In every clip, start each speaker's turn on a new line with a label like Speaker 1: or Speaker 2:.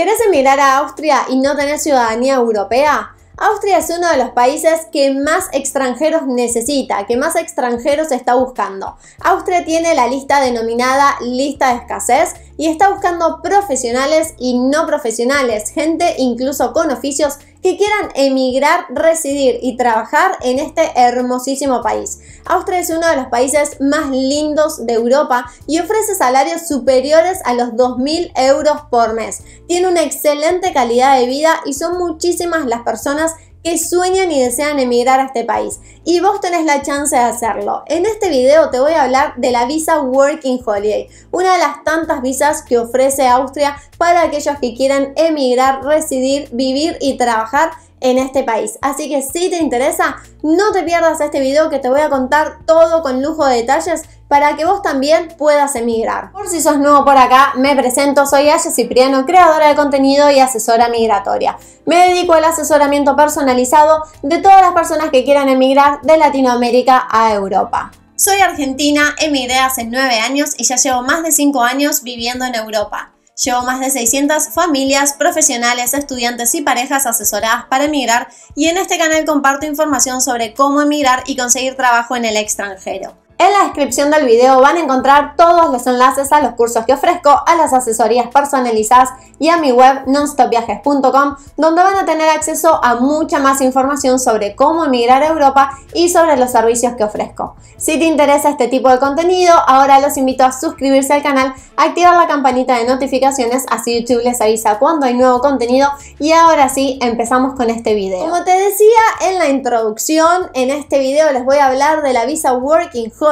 Speaker 1: ¿Querés emigrar a Austria y no tener ciudadanía europea? Austria es uno de los países que más extranjeros necesita, que más extranjeros está buscando. Austria tiene la lista denominada lista de escasez y está buscando profesionales y no profesionales, gente incluso con oficios que quieran emigrar, residir y trabajar en este hermosísimo país. Austria es uno de los países más lindos de Europa y ofrece salarios superiores a los 2.000 euros por mes. Tiene una excelente calidad de vida y son muchísimas las personas que sueñan y desean emigrar a este país y vos tenés la chance de hacerlo. En este video te voy a hablar de la visa Working Holiday, una de las tantas visas que ofrece Austria para aquellos que quieran emigrar, residir, vivir y trabajar en este país. Así que si te interesa, no te pierdas este video que te voy a contar todo con lujo de detalles para que vos también puedas emigrar. Por si sos nuevo por acá, me presento, soy Aya Cipriano, creadora de contenido y asesora migratoria. Me dedico al asesoramiento personalizado de todas las personas que quieran emigrar de Latinoamérica a Europa. Soy argentina, emigré hace 9 años y ya llevo más de 5 años viviendo en Europa. Llevo más de 600 familias, profesionales, estudiantes y parejas asesoradas para emigrar y en este canal comparto información sobre cómo emigrar y conseguir trabajo en el extranjero. En la descripción del video van a encontrar todos los enlaces a los cursos que ofrezco, a las asesorías personalizadas y a mi web nonstopviajes.com, donde van a tener acceso a mucha más información sobre cómo emigrar a Europa y sobre los servicios que ofrezco. Si te interesa este tipo de contenido, ahora los invito a suscribirse al canal, activar la campanita de notificaciones, así YouTube les avisa cuando hay nuevo contenido y ahora sí, empezamos con este video. Como te decía en la introducción, en este video les voy a hablar de la visa Working Home,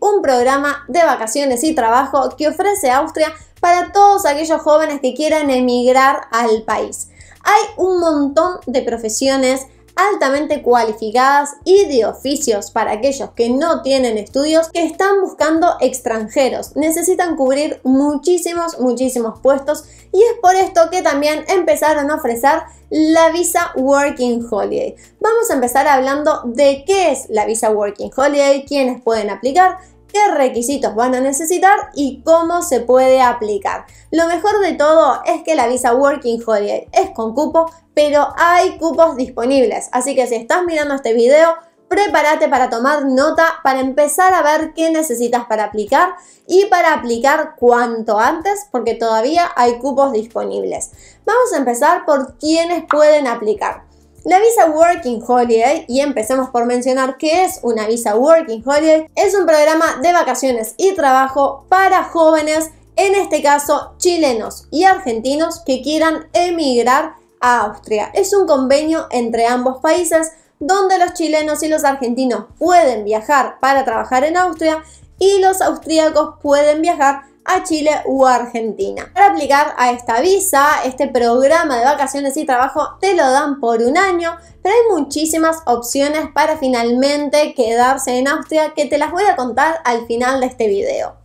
Speaker 1: un programa de vacaciones y trabajo que ofrece Austria para todos aquellos jóvenes que quieran emigrar al país. Hay un montón de profesiones altamente cualificadas y de oficios para aquellos que no tienen estudios que están buscando extranjeros. Necesitan cubrir muchísimos, muchísimos puestos y es por esto que también empezaron a ofrecer la visa Working Holiday. Vamos a empezar hablando de qué es la visa Working Holiday, quiénes pueden aplicar qué requisitos van a necesitar y cómo se puede aplicar. Lo mejor de todo es que la visa Working Holiday es con cupo, pero hay cupos disponibles, así que si estás mirando este video, prepárate para tomar nota, para empezar a ver qué necesitas para aplicar y para aplicar cuanto antes porque todavía hay cupos disponibles. Vamos a empezar por quienes pueden aplicar. La visa Working Holiday, y empecemos por mencionar qué es una visa Working Holiday, es un programa de vacaciones y trabajo para jóvenes, en este caso chilenos y argentinos, que quieran emigrar a Austria. Es un convenio entre ambos países donde los chilenos y los argentinos pueden viajar para trabajar en Austria y los austríacos pueden viajar a Chile u Argentina. Para aplicar a esta visa, este programa de vacaciones y trabajo te lo dan por un año, pero hay muchísimas opciones para finalmente quedarse en Austria que te las voy a contar al final de este video.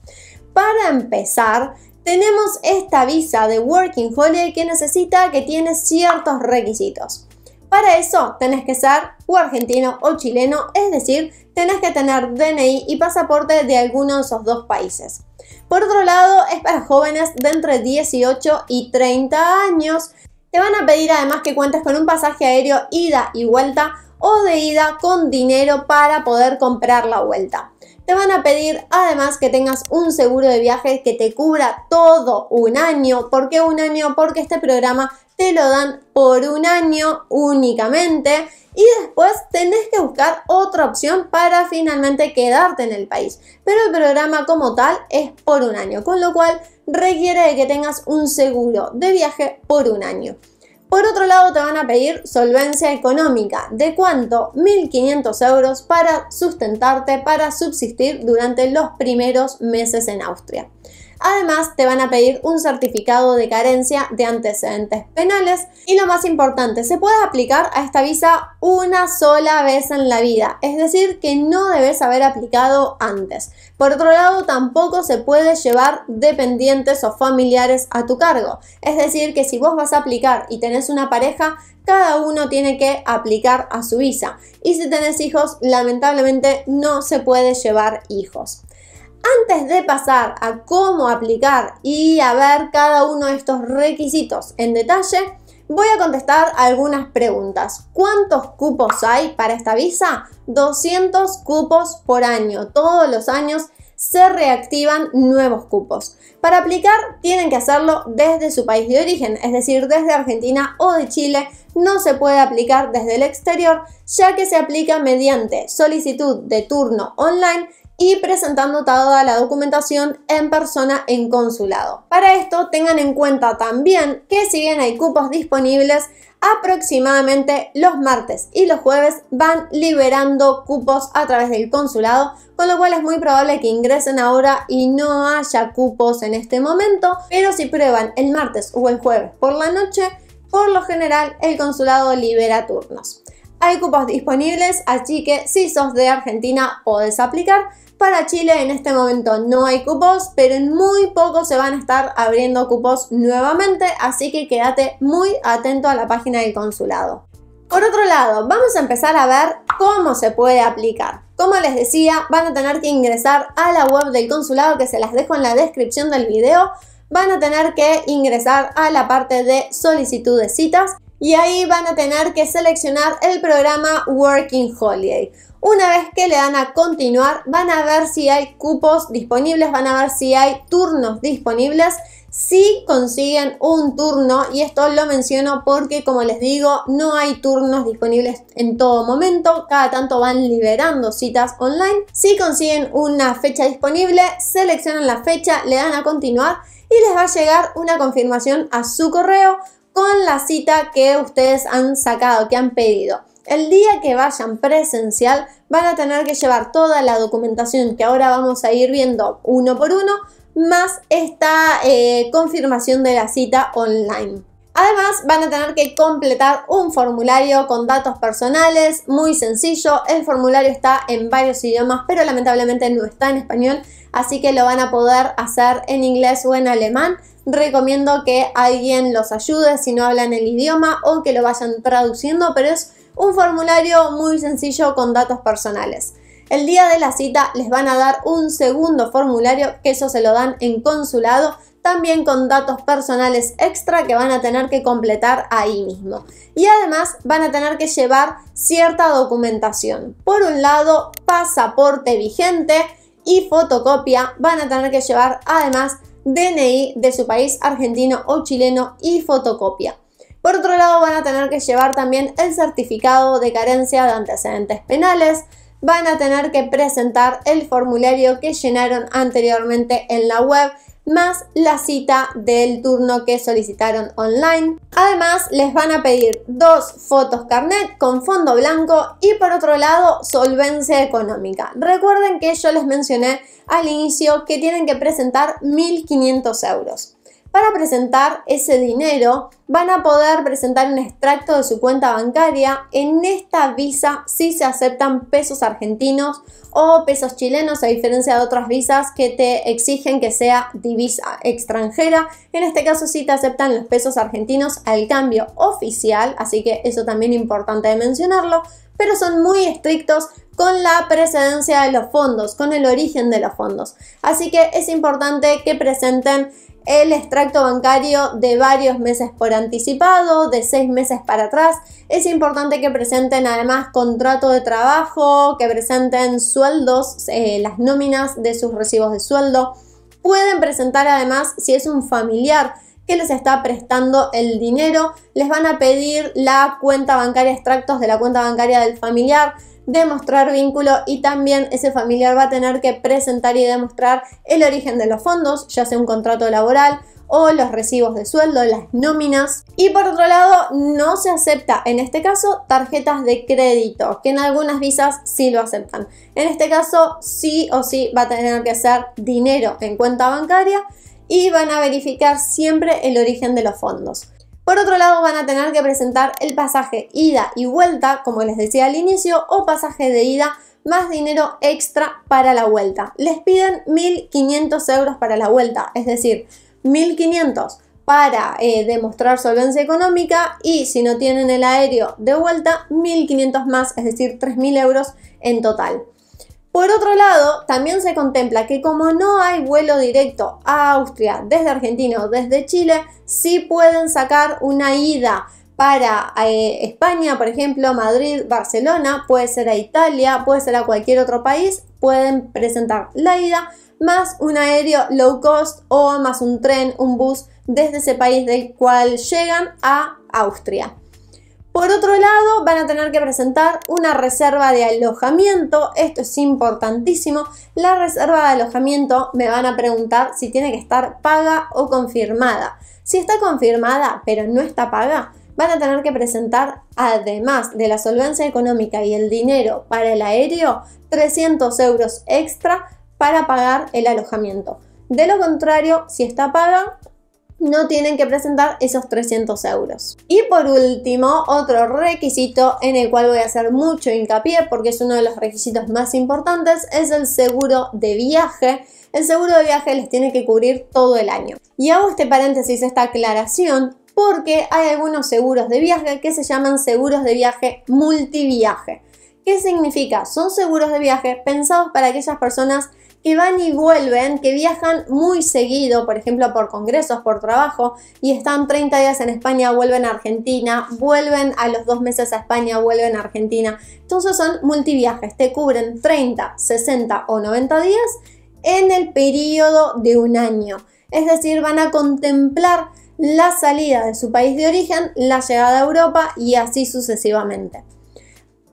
Speaker 1: Para empezar, tenemos esta visa de Working Holiday que necesita que tiene ciertos requisitos. Para eso tenés que ser argentino o chileno, es decir, tenés que tener DNI y pasaporte de alguno de esos dos países. Por otro lado, es para jóvenes de entre 18 y 30 años. Te van a pedir además que cuentes con un pasaje aéreo ida y vuelta o de ida con dinero para poder comprar la vuelta. Te van a pedir además que tengas un seguro de viaje que te cubra todo un año. ¿Por qué un año? Porque este programa te lo dan por un año únicamente y después tenés que buscar otra opción para finalmente quedarte en el país. Pero el programa como tal es por un año, con lo cual requiere de que tengas un seguro de viaje por un año. Por otro lado, te van a pedir solvencia económica. ¿De cuánto? 1.500 euros para sustentarte, para subsistir durante los primeros meses en Austria. Además, te van a pedir un certificado de carencia de antecedentes penales. Y lo más importante, se puede aplicar a esta visa una sola vez en la vida, es decir, que no debes haber aplicado antes. Por otro lado, tampoco se puede llevar dependientes o familiares a tu cargo. Es decir, que si vos vas a aplicar y tenés una pareja, cada uno tiene que aplicar a su visa. Y si tenés hijos, lamentablemente no se puede llevar hijos. Antes de pasar a cómo aplicar y a ver cada uno de estos requisitos en detalle, voy a contestar algunas preguntas. ¿Cuántos cupos hay para esta visa? 200 cupos por año. Todos los años se reactivan nuevos cupos. Para aplicar tienen que hacerlo desde su país de origen, es decir, desde Argentina o de Chile. No se puede aplicar desde el exterior, ya que se aplica mediante solicitud de turno online y presentando toda la documentación en persona en consulado. Para esto tengan en cuenta también que si bien hay cupos disponibles, aproximadamente los martes y los jueves van liberando cupos a través del consulado, con lo cual es muy probable que ingresen ahora y no haya cupos en este momento, pero si prueban el martes o el jueves por la noche, por lo general el consulado libera turnos hay cupos disponibles, así que si sos de Argentina podés aplicar. Para Chile en este momento no hay cupos, pero en muy poco se van a estar abriendo cupos nuevamente, así que quédate muy atento a la página del consulado. Por otro lado, vamos a empezar a ver cómo se puede aplicar. Como les decía, van a tener que ingresar a la web del consulado que se las dejo en la descripción del video. Van a tener que ingresar a la parte de solicitud de citas y ahí van a tener que seleccionar el programa Working Holiday. Una vez que le dan a continuar, van a ver si hay cupos disponibles, van a ver si hay turnos disponibles, si consiguen un turno, y esto lo menciono porque como les digo, no hay turnos disponibles en todo momento, cada tanto van liberando citas online. Si consiguen una fecha disponible, seleccionan la fecha, le dan a continuar y les va a llegar una confirmación a su correo con la cita que ustedes han sacado, que han pedido. El día que vayan presencial van a tener que llevar toda la documentación que ahora vamos a ir viendo uno por uno, más esta eh, confirmación de la cita online. Además van a tener que completar un formulario con datos personales, muy sencillo, el formulario está en varios idiomas pero lamentablemente no está en español, así que lo van a poder hacer en inglés o en alemán, recomiendo que alguien los ayude si no hablan el idioma o que lo vayan traduciendo, pero es un formulario muy sencillo con datos personales. El día de la cita les van a dar un segundo formulario que eso se lo dan en consulado, también con datos personales extra que van a tener que completar ahí mismo. Y además van a tener que llevar cierta documentación. Por un lado, pasaporte vigente y fotocopia. Van a tener que llevar además DNI de su país argentino o chileno y fotocopia. Por otro lado, van a tener que llevar también el certificado de carencia de antecedentes penales, van a tener que presentar el formulario que llenaron anteriormente en la web, más la cita del turno que solicitaron online. Además, les van a pedir dos fotos carnet con fondo blanco y por otro lado, solvencia económica. Recuerden que yo les mencioné al inicio que tienen que presentar 1.500 euros. Para presentar ese dinero van a poder presentar un extracto de su cuenta bancaria. En esta visa sí se aceptan pesos argentinos o pesos chilenos, a diferencia de otras visas que te exigen que sea divisa extranjera. En este caso sí te aceptan los pesos argentinos al cambio oficial, así que eso también es importante de mencionarlo. Pero son muy estrictos con la precedencia de los fondos, con el origen de los fondos. Así que es importante que presenten el extracto bancario de varios meses por anticipado, de seis meses para atrás. Es importante que presenten además contrato de trabajo, que presenten sueldos, eh, las nóminas de sus recibos de sueldo. Pueden presentar además si es un familiar que les está prestando el dinero. Les van a pedir la cuenta bancaria, extractos de la cuenta bancaria del familiar, demostrar vínculo y también ese familiar va a tener que presentar y demostrar el origen de los fondos, ya sea un contrato laboral o los recibos de sueldo, las nóminas. Y por otro lado, no se acepta en este caso tarjetas de crédito, que en algunas visas sí lo aceptan. En este caso, sí o sí va a tener que hacer dinero en cuenta bancaria y van a verificar siempre el origen de los fondos. Por otro lado, van a tener que presentar el pasaje ida y vuelta, como les decía al inicio, o pasaje de ida más dinero extra para la vuelta. Les piden 1.500 euros para la vuelta, es decir, 1.500 para eh, demostrar solvencia económica y si no tienen el aéreo de vuelta, 1.500 más, es decir, 3.000 euros en total. Por otro lado, también se contempla que como no hay vuelo directo a Austria desde Argentina o desde Chile, sí pueden sacar una ida para eh, España, por ejemplo, Madrid, Barcelona, puede ser a Italia, puede ser a cualquier otro país, pueden presentar la ida más un aéreo low cost o más un tren, un bus desde ese país del cual llegan a Austria. Por otro lado, van a tener que presentar una reserva de alojamiento. Esto es importantísimo. La reserva de alojamiento me van a preguntar si tiene que estar paga o confirmada. Si está confirmada pero no está paga, van a tener que presentar, además de la solvencia económica y el dinero para el aéreo, 300 euros extra para pagar el alojamiento. De lo contrario, si está paga, no tienen que presentar esos 300 euros. Y por último, otro requisito en el cual voy a hacer mucho hincapié porque es uno de los requisitos más importantes es el seguro de viaje. El seguro de viaje les tiene que cubrir todo el año. Y hago este paréntesis, esta aclaración, porque hay algunos seguros de viaje que se llaman seguros de viaje multiviaje. ¿Qué significa? Son seguros de viaje pensados para aquellas personas y van y vuelven, que viajan muy seguido, por ejemplo, por congresos, por trabajo, y están 30 días en España, vuelven a Argentina, vuelven a los dos meses a España, vuelven a Argentina. Entonces son multiviajes, te cubren 30, 60 o 90 días en el periodo de un año. Es decir, van a contemplar la salida de su país de origen, la llegada a Europa y así sucesivamente.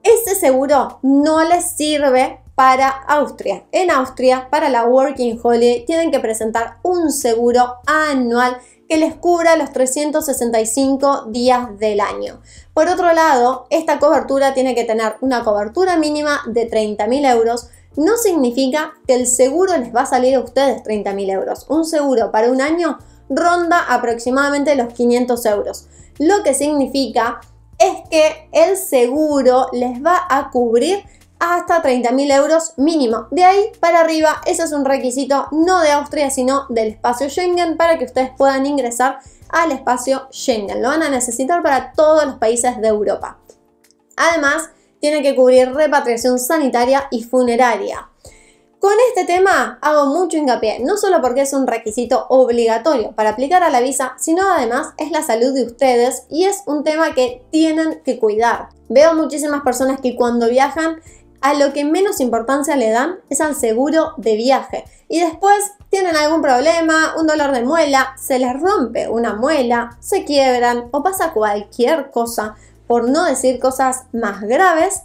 Speaker 1: Este seguro no les sirve para Austria. En Austria, para la Working Holiday, tienen que presentar un seguro anual que les cubra los 365 días del año. Por otro lado, esta cobertura tiene que tener una cobertura mínima de 30.000 euros. No significa que el seguro les va a salir a ustedes 30.000 euros. Un seguro para un año ronda aproximadamente los 500 euros. Lo que significa es que el seguro les va a cubrir hasta 30.000 euros mínimo. De ahí para arriba, ese es un requisito no de Austria, sino del espacio Schengen para que ustedes puedan ingresar al espacio Schengen. Lo van a necesitar para todos los países de Europa. Además, tiene que cubrir repatriación sanitaria y funeraria. Con este tema hago mucho hincapié, no solo porque es un requisito obligatorio para aplicar a la visa, sino además es la salud de ustedes y es un tema que tienen que cuidar. Veo muchísimas personas que cuando viajan a lo que menos importancia le dan es al seguro de viaje. Y después tienen algún problema, un dolor de muela, se les rompe una muela, se quiebran o pasa cualquier cosa, por no decir cosas más graves.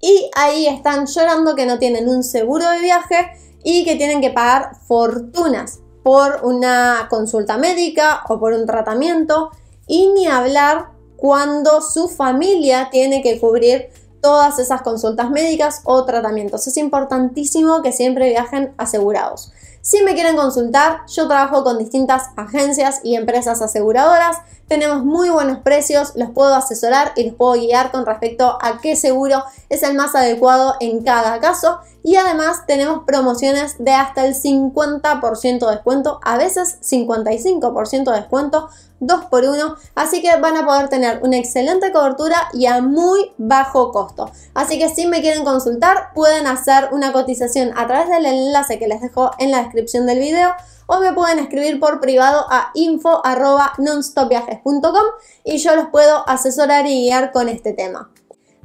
Speaker 1: Y ahí están llorando que no tienen un seguro de viaje y que tienen que pagar fortunas por una consulta médica o por un tratamiento. Y ni hablar cuando su familia tiene que cubrir todas esas consultas médicas o tratamientos. Es importantísimo que siempre viajen asegurados. Si me quieren consultar, yo trabajo con distintas agencias y empresas aseguradoras tenemos muy buenos precios, los puedo asesorar y los puedo guiar con respecto a qué seguro es el más adecuado en cada caso. Y además tenemos promociones de hasta el 50% descuento, a veces 55% descuento, 2x1. Así que van a poder tener una excelente cobertura y a muy bajo costo. Así que si me quieren consultar, pueden hacer una cotización a través del enlace que les dejo en la descripción del video o me pueden escribir por privado a info.nonstopviajes.com y yo los puedo asesorar y guiar con este tema.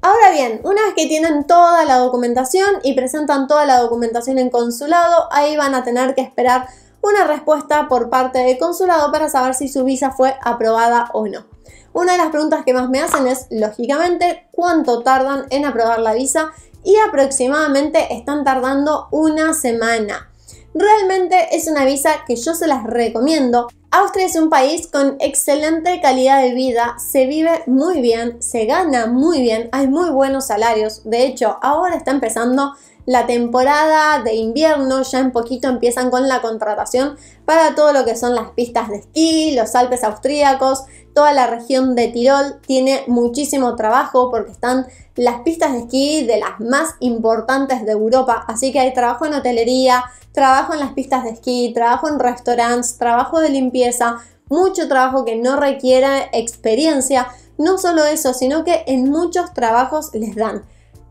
Speaker 1: Ahora bien, una vez que tienen toda la documentación y presentan toda la documentación en consulado, ahí van a tener que esperar una respuesta por parte del consulado para saber si su visa fue aprobada o no. Una de las preguntas que más me hacen es, lógicamente, cuánto tardan en aprobar la visa y aproximadamente están tardando una semana. Realmente es una visa que yo se las recomiendo. Austria es un país con excelente calidad de vida, se vive muy bien, se gana muy bien, hay muy buenos salarios. De hecho, ahora está empezando la temporada de invierno, ya en poquito empiezan con la contratación para todo lo que son las pistas de esquí, los Alpes austríacos, toda la región de Tirol tiene muchísimo trabajo porque están las pistas de esquí de las más importantes de Europa, así que hay trabajo en hotelería, trabajo en las pistas de esquí, trabajo en restaurantes, trabajo de limpieza, mucho trabajo que no requiere experiencia. No solo eso, sino que en muchos trabajos les dan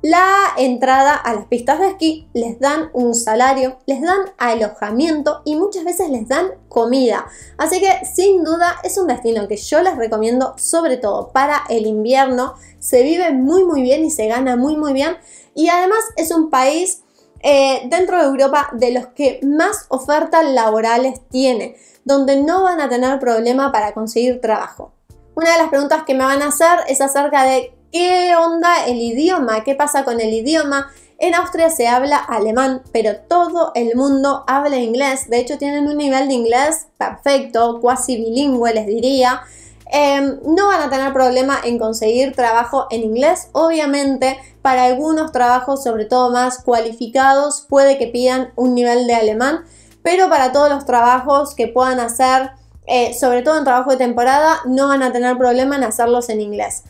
Speaker 1: la entrada a las pistas de esquí, les dan un salario, les dan alojamiento y muchas veces les dan comida. Así que sin duda es un destino que yo les recomiendo sobre todo para el invierno. Se vive muy muy bien y se gana muy muy bien. Y además es un país eh, dentro de Europa de los que más ofertas laborales tiene, donde no van a tener problema para conseguir trabajo. Una de las preguntas que me van a hacer es acerca de ¿Qué onda el idioma? ¿Qué pasa con el idioma? En Austria se habla alemán, pero todo el mundo habla inglés. De hecho, tienen un nivel de inglés perfecto, cuasi bilingüe les diría. Em, no van a tener problema en conseguir trabajo en inglés. Obviamente, para algunos trabajos, sobre todo más cualificados, puede que pidan un nivel de alemán, pero para todos los trabajos que puedan hacer, eh, sobre todo en trabajo de temporada, no van a tener problema en hacerlos en inglés.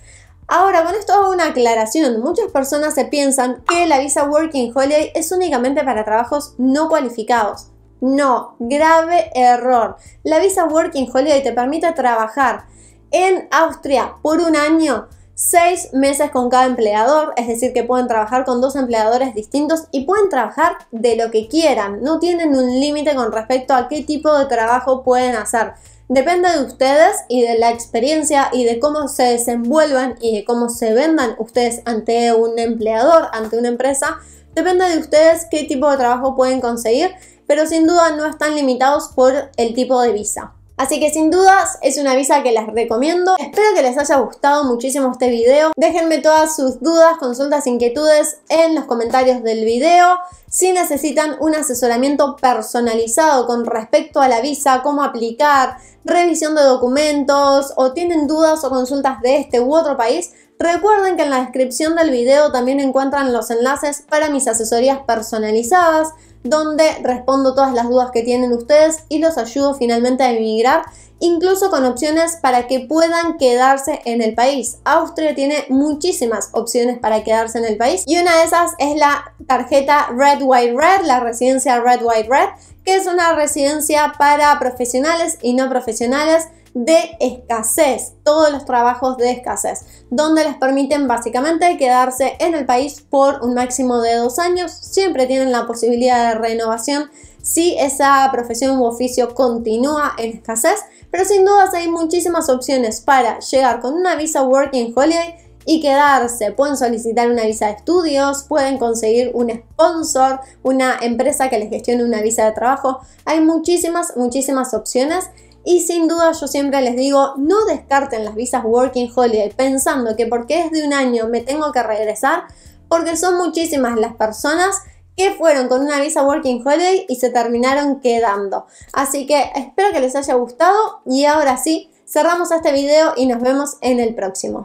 Speaker 1: Ahora, con esto hago una aclaración. Muchas personas se piensan que la visa Working Holiday es únicamente para trabajos no cualificados. No, grave error. La visa Working Holiday te permite trabajar en Austria por un año seis meses con cada empleador, es decir, que pueden trabajar con dos empleadores distintos y pueden trabajar de lo que quieran, no tienen un límite con respecto a qué tipo de trabajo pueden hacer. Depende de ustedes y de la experiencia y de cómo se desenvuelvan y de cómo se vendan ustedes ante un empleador, ante una empresa. Depende de ustedes qué tipo de trabajo pueden conseguir, pero sin duda no están limitados por el tipo de visa. Así que sin dudas es una visa que les recomiendo. Espero que les haya gustado muchísimo este video. Déjenme todas sus dudas, consultas, inquietudes en los comentarios del video. Si necesitan un asesoramiento personalizado con respecto a la visa, cómo aplicar, revisión de documentos o tienen dudas o consultas de este u otro país, recuerden que en la descripción del video también encuentran los enlaces para mis asesorías personalizadas donde respondo todas las dudas que tienen ustedes y los ayudo finalmente a emigrar, incluso con opciones para que puedan quedarse en el país. Austria tiene muchísimas opciones para quedarse en el país y una de esas es la tarjeta Red White Red, la residencia Red White Red, que es una residencia para profesionales y no profesionales de escasez, todos los trabajos de escasez, donde les permiten básicamente quedarse en el país por un máximo de dos años, siempre tienen la posibilidad de renovación si esa profesión u oficio continúa en escasez, pero sin dudas hay muchísimas opciones para llegar con una visa Working Holiday y quedarse. Pueden solicitar una visa de estudios, pueden conseguir un sponsor, una empresa que les gestione una visa de trabajo. Hay muchísimas, muchísimas opciones y sin duda yo siempre les digo, no descarten las visas Working Holiday pensando que porque es de un año me tengo que regresar, porque son muchísimas las personas que fueron con una visa Working Holiday y se terminaron quedando. Así que espero que les haya gustado y ahora sí, cerramos este video y nos vemos en el próximo.